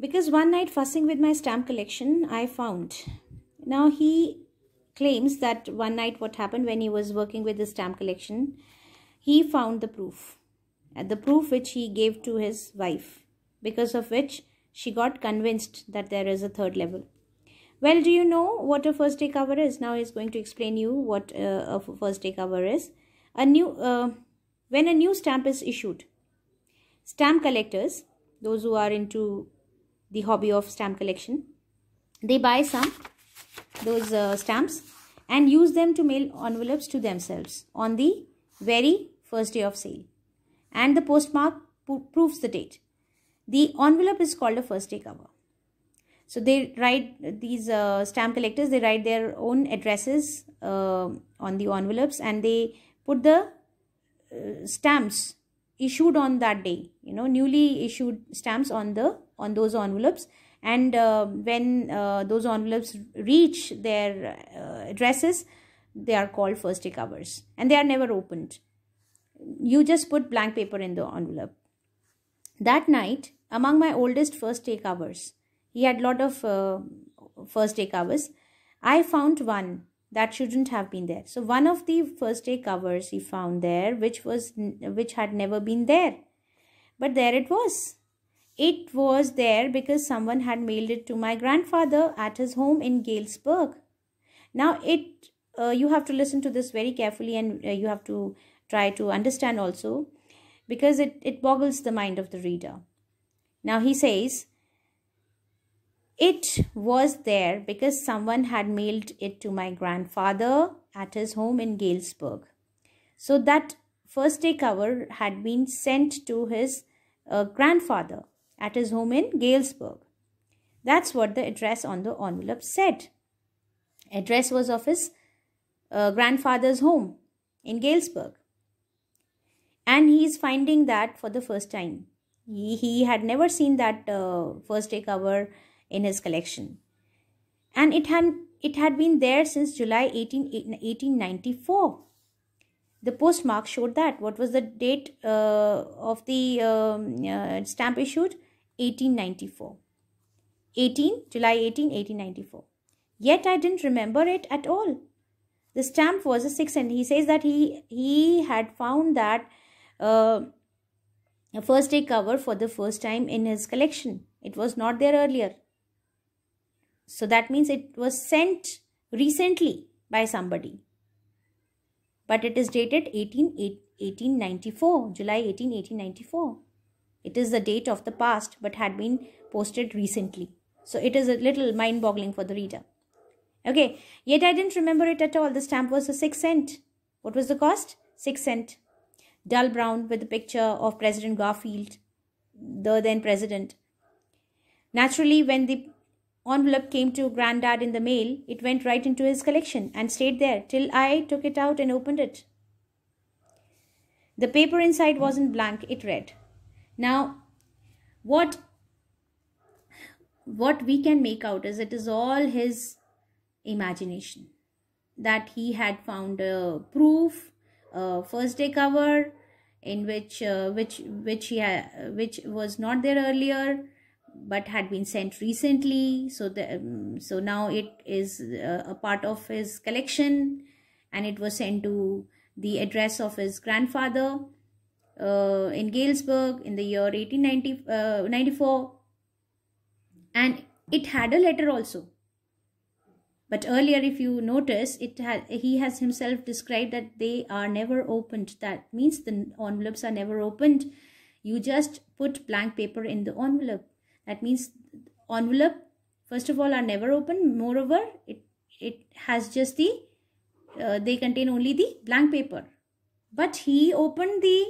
Because one night fussing with my stamp collection, I found. Now he claims that one night what happened when he was working with the stamp collection, he found the proof. The proof which he gave to his wife. Because of which she got convinced that there is a third level. Well, do you know what a first day cover is? Now he's going to explain you what uh, a first day cover is. A new uh, when a new stamp is issued, stamp collectors, those who are into the hobby of stamp collection. They buy some those uh, stamps and use them to mail envelopes to themselves on the very first day of sale. And the postmark proves the date. The envelope is called a first day cover. So they write these uh, stamp collectors, they write their own addresses uh, on the envelopes and they put the uh, stamps issued on that day you know newly issued stamps on the on those envelopes and uh, when uh, those envelopes reach their uh, addresses they are called first day covers and they are never opened you just put blank paper in the envelope that night among my oldest first day covers he had lot of uh, first day covers i found one that shouldn't have been there so one of the first day covers he found there which was which had never been there but there it was it was there because someone had mailed it to my grandfather at his home in galesburg now it uh, you have to listen to this very carefully and uh, you have to try to understand also because it, it boggles the mind of the reader now he says it was there because someone had mailed it to my grandfather at his home in Galesburg. So that first day cover had been sent to his uh, grandfather at his home in Galesburg. That's what the address on the envelope said. Address was of his uh, grandfather's home in Galesburg. And he's finding that for the first time. He, he had never seen that uh, first day cover in his collection. And it had, it had been there since July 18, 1894. The postmark showed that. What was the date uh, of the um, uh, stamp issued? 1894. 18, July 18, 1894. Yet I didn't remember it at all. The stamp was a 6 and he says that he, he had found that uh, a first day cover for the first time in his collection. It was not there earlier. So that means it was sent recently by somebody. But it is dated 18, 1894, July 18, 1894. It is the date of the past but had been posted recently. So it is a little mind-boggling for the reader. Okay, yet I didn't remember it at all. The stamp was a 6 cent. What was the cost? 6 cent. Dull brown with a picture of President Garfield, the then president. Naturally, when the envelope came to Grandad in the mail, it went right into his collection and stayed there till I took it out and opened it. The paper inside wasn't blank, it read. Now, what what we can make out is it is all his imagination that he had found a proof, a first day cover in which uh, which which he ha- which was not there earlier but had been sent recently so the um, so now it is uh, a part of his collection and it was sent to the address of his grandfather uh, in Galesburg in the year 1894 uh, and it had a letter also but earlier if you notice it had he has himself described that they are never opened that means the envelopes are never opened you just put blank paper in the envelope that means envelope, first of all, are never open. Moreover, it, it has just the, uh, they contain only the blank paper. But he opened the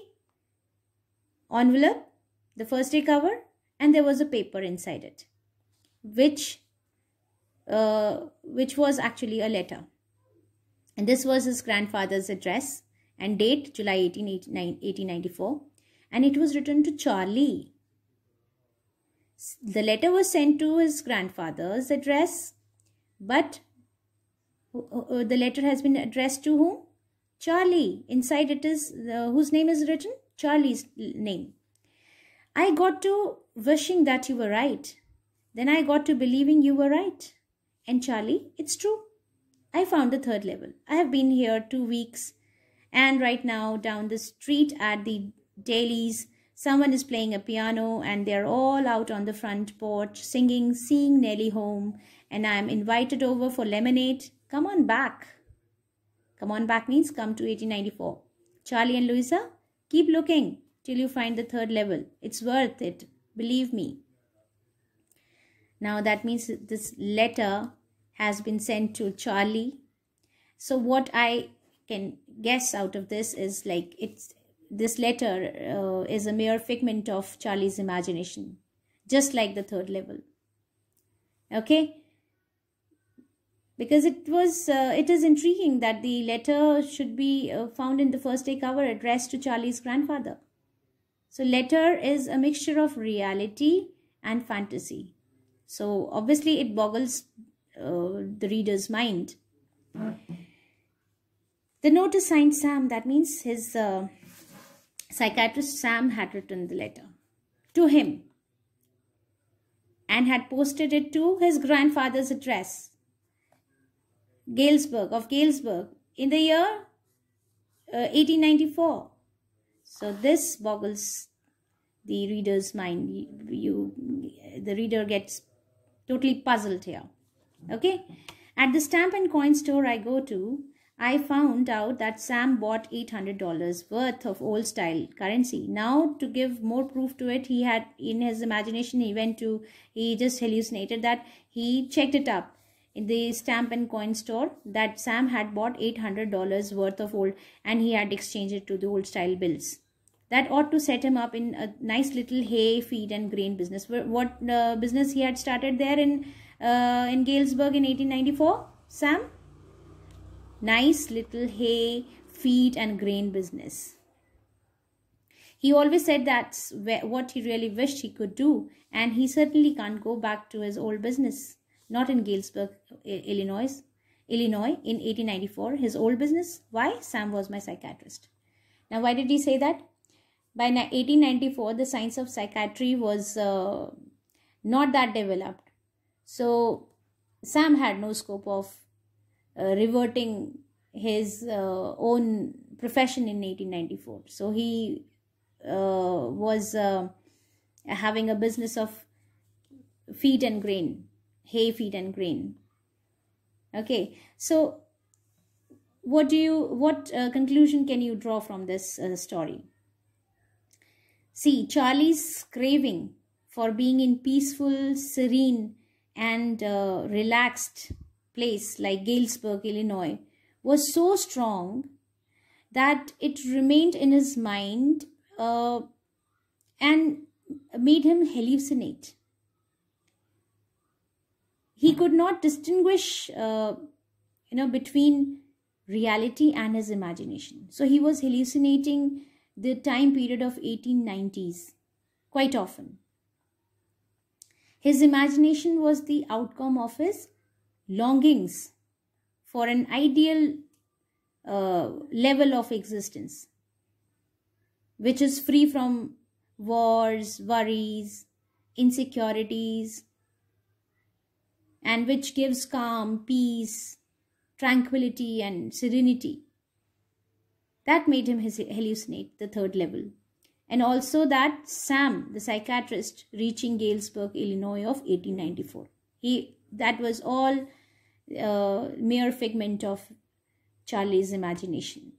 envelope, the first day cover, and there was a paper inside it, which, uh, which was actually a letter. And this was his grandfather's address and date July 18, 1894. And it was written to Charlie. The letter was sent to his grandfather's address, but uh, uh, the letter has been addressed to whom? Charlie. Inside it is uh, whose name is written? Charlie's name. I got to wishing that you were right. Then I got to believing you were right. And Charlie, it's true. I found the third level. I have been here two weeks and right now down the street at the dailies Someone is playing a piano and they're all out on the front porch singing Seeing Nellie Home and I'm invited over for lemonade. Come on back. Come on back means come to 1894. Charlie and Louisa, keep looking till you find the third level. It's worth it. Believe me. Now that means this letter has been sent to Charlie. So what I can guess out of this is like it's this letter uh, is a mere figment of Charlie's imagination, just like the third level. Okay? Because it was, uh, it is intriguing that the letter should be uh, found in the first day cover addressed to Charlie's grandfather. So, letter is a mixture of reality and fantasy. So, obviously, it boggles uh, the reader's mind. The note is signed Sam. That means his uh, Psychiatrist Sam had written the letter to him and had posted it to his grandfather's address, Galesburg, of Galesburg, in the year uh, 1894. So this boggles the reader's mind. You, the reader gets totally puzzled here. Okay. At the stamp and coin store I go to, I found out that Sam bought $800 worth of old style currency. Now, to give more proof to it, he had in his imagination, he went to, he just hallucinated that he checked it up in the stamp and coin store that Sam had bought $800 worth of old and he had exchanged it to the old style bills. That ought to set him up in a nice little hay, feed and grain business. What uh, business he had started there in, uh, in Galesburg in 1894, Sam? nice little hay, feed and grain business. He always said that's what he really wished he could do and he certainly can't go back to his old business. Not in Galesburg, Illinois. Illinois in 1894. His old business? Why? Sam was my psychiatrist. Now, why did he say that? By 1894, the science of psychiatry was uh, not that developed. So, Sam had no scope of uh, reverting his uh, own profession in 1894. So he uh, was having a business of feed and grain, hay, feed and grain. Okay, so what do you what uh, conclusion can you draw from this uh, story see charlie's craving for being in peaceful serene and uh, relaxed place like Galesburg, Illinois, was so strong that it remained in his mind uh, and made him hallucinate. He could not distinguish, uh, you know, between reality and his imagination. So he was hallucinating the time period of 1890s quite often. His imagination was the outcome of his longings for an ideal uh, level of existence, which is free from wars, worries, insecurities, and which gives calm, peace, tranquility, and serenity. That made him hallucinate the third level. And also that Sam, the psychiatrist, reaching Galesburg, Illinois of 1894. He that was all uh, mere figment of Charlie's imagination.